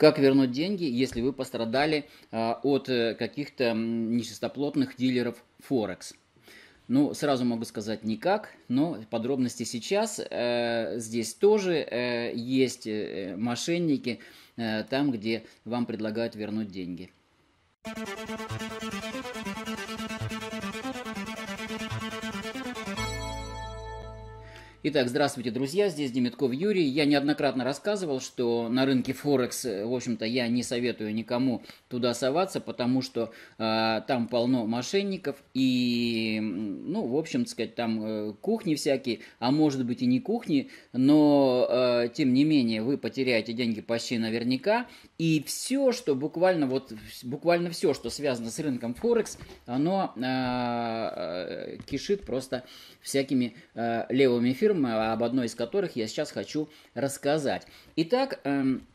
Как вернуть деньги, если вы пострадали а, от э, каких-то нечистоплотных дилеров Форекс? Ну, сразу могу сказать никак, но подробности сейчас. Э, здесь тоже э, есть э, мошенники э, там, где вам предлагают вернуть деньги. Итак, здравствуйте, друзья, здесь Демитков Юрий. Я неоднократно рассказывал, что на рынке Форекс, э, в общем-то, я не советую никому туда соваться, потому что э, там полно мошенников и, ну, в общем, сказать, там э, кухни всякие, а может быть и не кухни, но, э, тем не менее, вы потеряете деньги почти наверняка, и все, что буквально, вот, буквально все, что связано с рынком Форекс, оно а, э, кишит просто всякими э, левыми фирмами, фирм, а, об одной из которых я сейчас хочу рассказать. Итак, эм,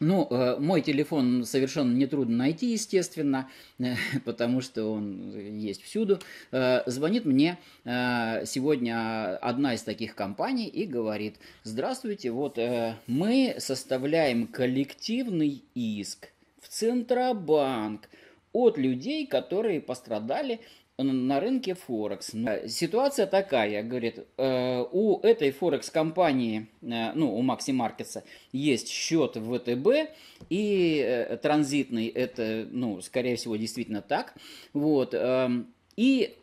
ну, э, мой телефон совершенно нетрудно найти, естественно, потому что он есть всюду. Э, звонит мне э, сегодня одна из таких компаний и говорит, здравствуйте, вот мы составляем коллективный иск в Центробанк от людей, которые пострадали на рынке Форекс. ситуация такая, говорит, э, у этой Форекс-компании, э, ну, у Макси Маркетса, есть счет в ВТБ, и э, транзитный, это, ну, скорее всего, действительно так. Вот, эм, и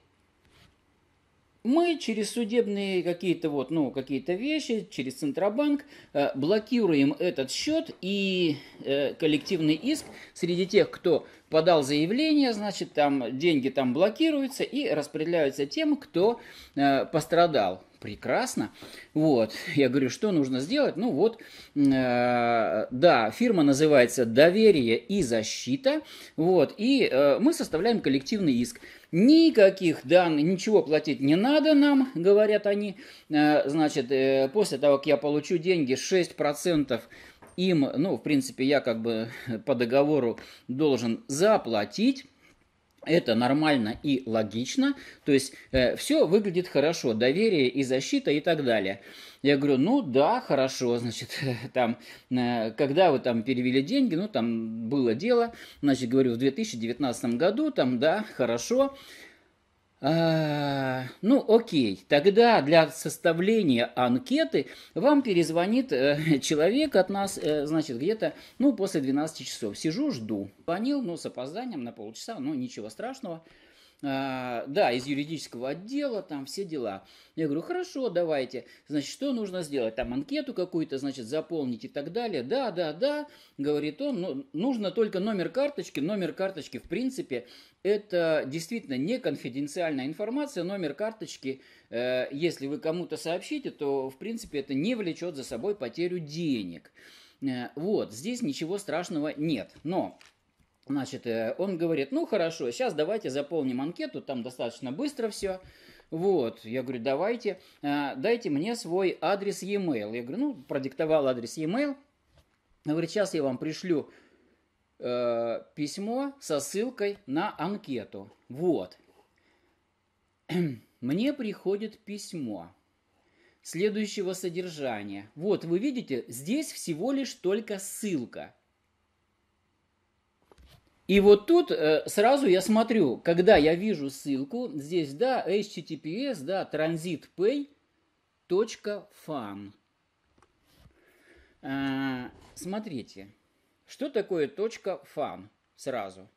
мы через судебные какие-то вот, ну, какие-то вещи, через Центробанк блокируем этот счет и коллективный иск среди тех, кто подал заявление, значит, там деньги там блокируются и распределяются тем, кто э, пострадал. Прекрасно. Вот. Я говорю, что нужно сделать? Ну вот, э, да, фирма называется «Доверие и защита». Вот. И э, мы составляем коллективный иск. Никаких данных, ничего платить не надо нам, говорят они. Э, значит, э, после того, как я получу деньги, 6% им, ну, в принципе, я как бы по договору должен заплатить. Это нормально и логично, то есть э, все выглядит хорошо, доверие и защита и так далее. Я говорю, ну да, хорошо, значит, там, э, когда вы там перевели деньги, ну там было дело, значит, говорю, в 2019 году, там, да, хорошо, а, ну, окей, тогда для составления анкеты вам перезвонит э, человек от нас, э, значит, где-то, ну, после 12 часов. Сижу, жду. Звонил, ну, с опозданием на полчаса, ну, ничего страшного. А, да, из юридического отдела, там все дела. Я говорю, хорошо, давайте. Значит, что нужно сделать? Там анкету какую-то, значит, заполнить и так далее. Да, да, да, говорит он, но «Ну, нужно только номер карточки. Номер карточки, в принципе, это действительно не конфиденциальная информация. Номер карточки, э, если вы кому-то сообщите, то, в принципе, это не влечет за собой потерю денег. Э, вот, здесь ничего страшного нет. Но Значит, э, он говорит, ну хорошо, сейчас давайте заполним анкету, там достаточно быстро все. Вот, я говорю, давайте, а, дайте мне свой адрес e-mail. Я говорю, ну, продиктовал адрес e-mail. Я говорю, сейчас я вам пришлю э, письмо со ссылкой на анкету. Вот. Мне приходит письмо следующего содержания. Вот, вы видите, здесь всего лишь только ссылка. И вот тут э, сразу я смотрю, когда я вижу ссылку, здесь, да, https, да, transitpay.fan. Э, а, смотрите, что такое точка сразу?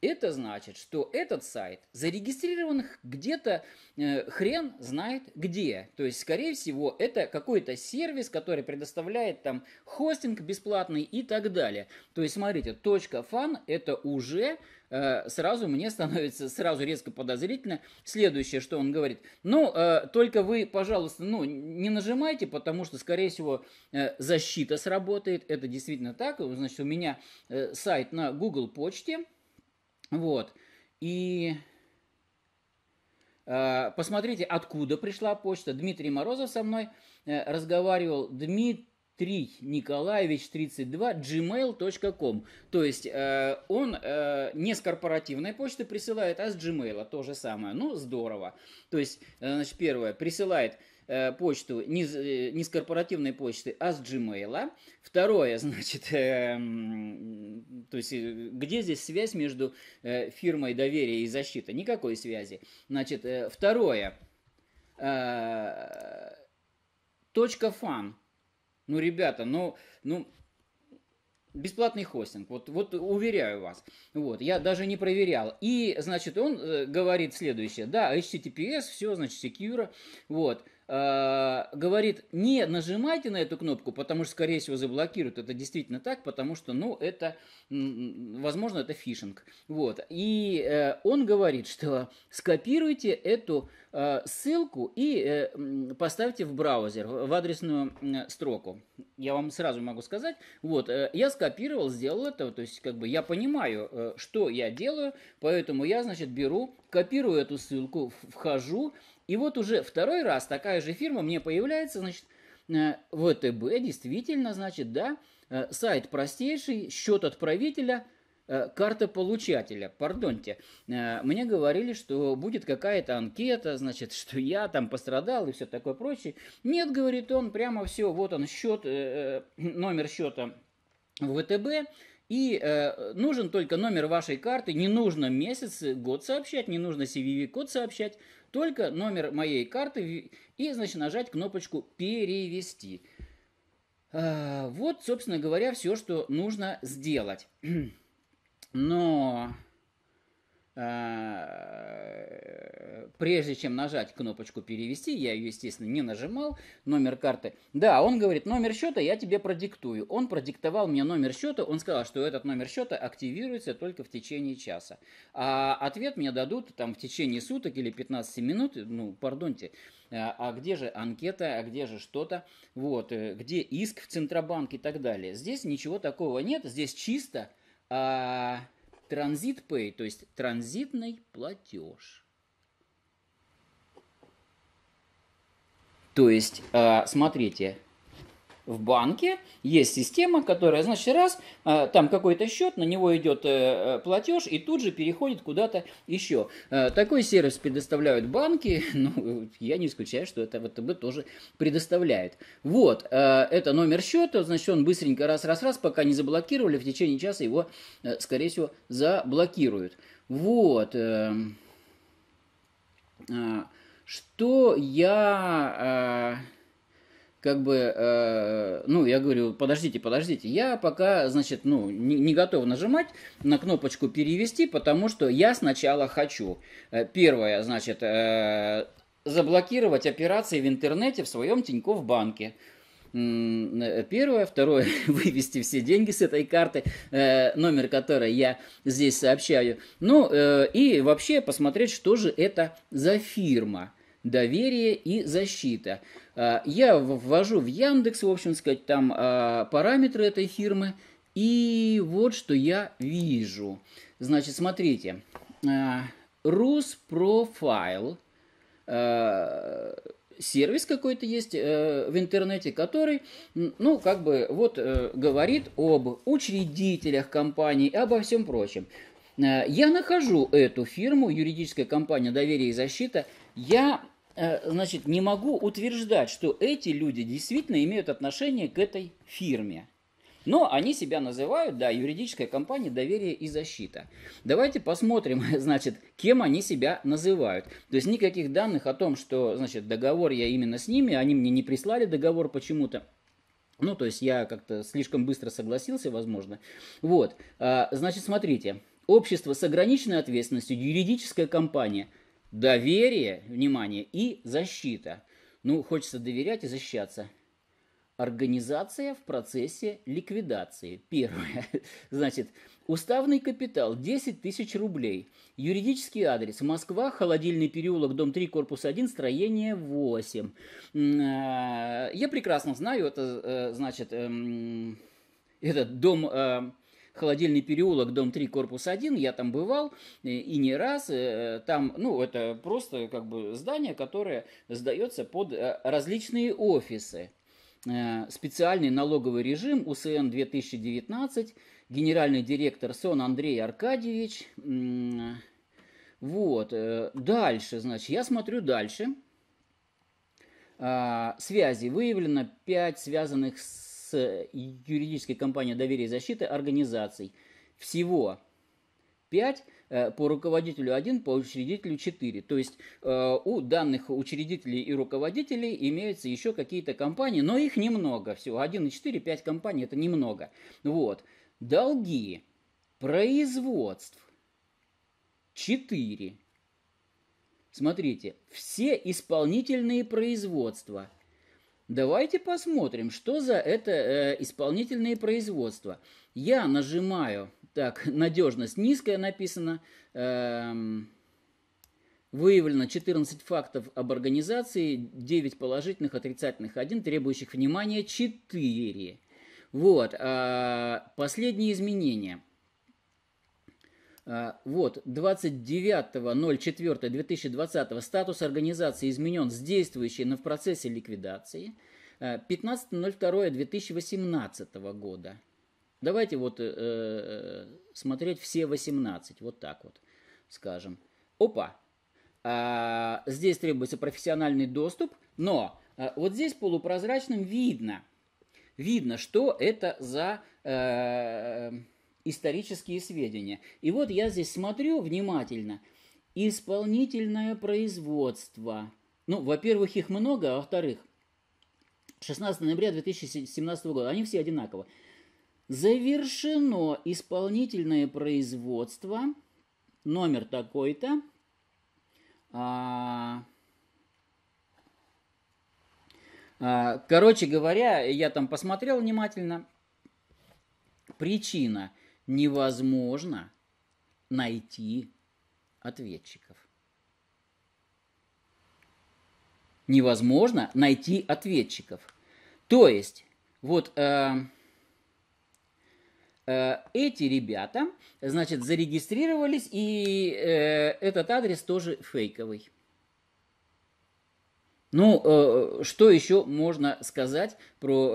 Это значит, что этот сайт зарегистрирован где-то э, хрен знает где. То есть, скорее всего, это какой-то сервис, который предоставляет там хостинг бесплатный и так далее. То есть, смотрите, точка .fan это уже э, сразу мне становится сразу резко подозрительно. Следующее, что он говорит. Ну, э, только вы, пожалуйста, ну, не нажимайте, потому что, скорее всего, э, защита сработает. Это действительно так. Значит, у меня э, сайт на Google почте вот. И э, посмотрите, откуда пришла почта. Дмитрий Морозов со мной э, разговаривал. Дмитрий Николаевич 32 gmail.com. То есть э, он э, не с корпоративной почты присылает, а с Gmail. То же самое. Ну, здорово. То есть, э, значит, первое, присылает Э, почту не, э, не с корпоративной почты, а с Gmail. Второе, значит, э, то есть э, где здесь связь между э, фирмой доверия и защита Никакой связи. Значит, э, второе, э, точка фан. Ну, ребята, ну, ну, Бесплатный хостинг, вот, вот уверяю вас. Вот, я даже не проверял. И, значит, он э, говорит следующее. Да, HTTPS, все, значит, секьюра Вот. А, говорит, не нажимайте на эту кнопку, потому что, скорее всего, заблокируют. Это действительно так, потому что, ну, это, возможно, это фишинг. Вот. И э, он говорит, что скопируйте эту а, ссылку и э, поставьте в браузер, в адресную строку. Я вам сразу могу сказать. Вот, э, я скопировал, сделал это, то есть, как бы, я понимаю, что я делаю, поэтому я, значит, беру, копирую эту ссылку, вхожу, и вот уже второй раз такая же фирма мне появляется, значит, э, ВТБ, действительно, значит, да, э, сайт простейший, счет отправителя э, – карта получателя, пардонте. Мне говорили, что будет какая-то анкета, значит, что я там пострадал и все такое прочее. Нет, говорит он, прямо все, вот он счет, номер счета ВТБ, и э, нужен только номер вашей карты, не нужно месяц, год сообщать, не нужно CVV-код сообщать, только номер моей карты и, значит, нажать кнопочку «Перевести». Э, вот, собственно говоря, все, что нужно сделать. Но а, прежде чем нажать кнопочку «Перевести», я ее, естественно, не нажимал, номер карты. Да, он говорит, номер счета я тебе продиктую. Он продиктовал мне номер счета, он сказал, что этот номер счета активируется только в течение часа. А ответ мне дадут там в течение суток или 15 минут, ну, пардонте, а, а где же анкета, а где же что-то, вот, э, где иск в Центробанк и так далее. Здесь ничего такого нет, здесь чисто... А Транзит Pay, то есть транзитный платеж. То есть, а, смотрите, в банке есть система, которая, значит, раз, а, там какой-то счет, на него идет э, э, платеж и тут же переходит куда-то еще. Э, такой сервис предоставляют банки, ну, я не исключаю, что это ВТБ тоже предоставляет. Вот, это номер счета, значит, он быстренько раз-раз-раз, пока не заблокировали, в течение часа его, скорее всего, заблокируют. Вот. Что я как бы, э, ну, я говорю, подождите, подождите, я пока, значит, ну, не, не готов нажимать на кнопочку перевести, потому что я сначала хочу. Э, первое, значит, э, заблокировать операции в интернете в своем Тинькофф банке. Э, первое, второе, вывести все деньги с этой карты, э, номер которой я здесь сообщаю. Ну, и вообще посмотреть, что же это за фирма доверие и защита. А, я ввожу в Яндекс, в общем сказать, там а, параметры этой фирмы, и вот что я вижу. Значит, смотрите, а, Руспрофайл, сервис какой-то есть э, в интернете, который, ну, как бы, вот э, говорит об учредителях компании и обо всем прочем. Э, я нахожу эту фирму, юридическая компания «Доверие и защита». Я э, значит, не могу утверждать, что эти люди действительно имеют отношение к этой фирме. Но они себя называют, да, юридическая компания «Доверие и защита». Давайте посмотрим, значит, кем они себя называют. То есть никаких данных о том, что, значит, договор я именно с ними, они мне не прислали договор почему-то. Ну, то есть я как-то слишком быстро согласился, возможно. Вот, э, значит, смотрите, Общество с ограниченной ответственностью, юридическая компания, доверие, внимание, и защита. Ну, хочется доверять и защищаться. Организация в процессе ликвидации. Первое. Значит, уставный капитал 10 тысяч рублей. Юридический адрес. Москва, холодильный переулок, дом 3, корпус 1, строение 8. Э, я прекрасно знаю, это э, значит, эм, этот дом э, холодильный переулок, дом 3, корпус 1, я там бывал э, и не раз. Э, там, ну, это просто как бы здание, которое сдается под э, различные офисы. Специальный налоговый режим УСН 2019, генеральный директор Сон Андрей Аркадьевич. Вот, дальше, значит, я смотрю дальше. А, связи. Выявлено 5 связанных с с э, юридической компанией доверия и защиты организаций. Всего 5, э, по руководителю 1, по учредителю 4. То есть э, у данных учредителей и руководителей имеются еще какие-то компании, но их немного. Всего и 1,4, 5 компаний это немного. Вот. Долги производств 4. Смотрите, все исполнительные производства – Давайте посмотрим, что за это э, исполнительные производства. Я нажимаю, так, надежность низкая написано, э, выявлено 14 фактов об организации, 9 положительных, отрицательных, 1 требующих внимания, 4. Вот, э, последние изменения – а, вот, 29.04.2020 статус организации изменен с действующей, но в процессе ликвидации. 15.02.2018 а, года. Давайте вот э, э смотреть все 18, вот так вот, скажем. Опа! А, здесь требуется профессиональный доступ, но а, вот здесь полупрозрачным видно, видно, что это за... Э, исторические сведения. И вот я здесь смотрю внимательно. Исполнительное производство. Ну, во-первых, их много, а во-вторых, 16 ноября 2017 года, они все одинаково. Завершено исполнительное производство, номер такой-то, а, а короче говоря, я там посмотрел внимательно, причина невозможно найти ответчиков. Невозможно найти ответчиков. То есть, вот э, э, эти ребята, значит, зарегистрировались, и э, этот адрес тоже фейковый. Ну, э, что еще можно сказать про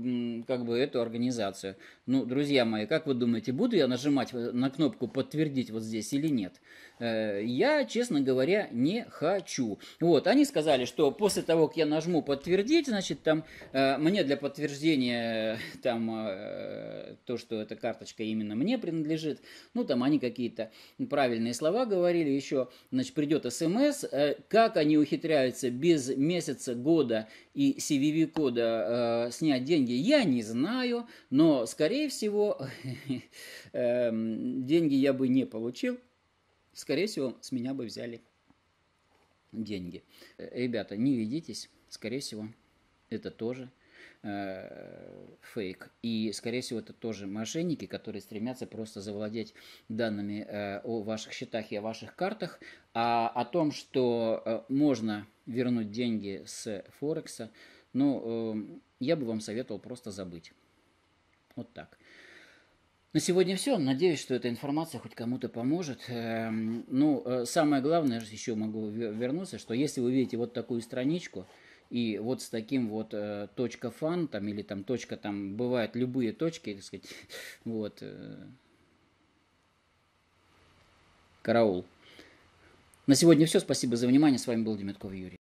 э, как бы эту организацию? Ну, друзья мои, как вы думаете, буду я нажимать э, на кнопку «Подтвердить» вот здесь или нет? Э, я, честно говоря, не хочу. Вот, они сказали, что после того, как я нажму «Подтвердить», значит, там э, мне для подтверждения там то, что эта карточка именно мне принадлежит, ну, там они какие-то правильные слова говорили еще, значит, придет смс, эм как они ухитряются без месяца, года и CVV-кода снять деньги, я не знаю, но, скорее скорее всего, эм, деньги я бы не получил. Скорее всего, с меня бы взяли деньги. Э, ребята, не ведитесь. Скорее всего, это тоже э, фейк. И, скорее всего, это тоже мошенники, которые стремятся просто завладеть данными э, о ваших счетах и о ваших картах. А о том, что можно вернуть деньги с Форекса, ну, эм, я бы вам советовал просто забыть. Вот так. На сегодня все. Надеюсь, что эта информация хоть кому-то поможет. Эм, ну, э, самое главное, еще могу вернуться, что если вы видите вот такую страничку, и вот с таким вот э, точка фан, там, или там точка, там, бывают любые точки, так сказать, вот, э, караул. На сегодня все. Спасибо за внимание. С вами был Демятков Юрий.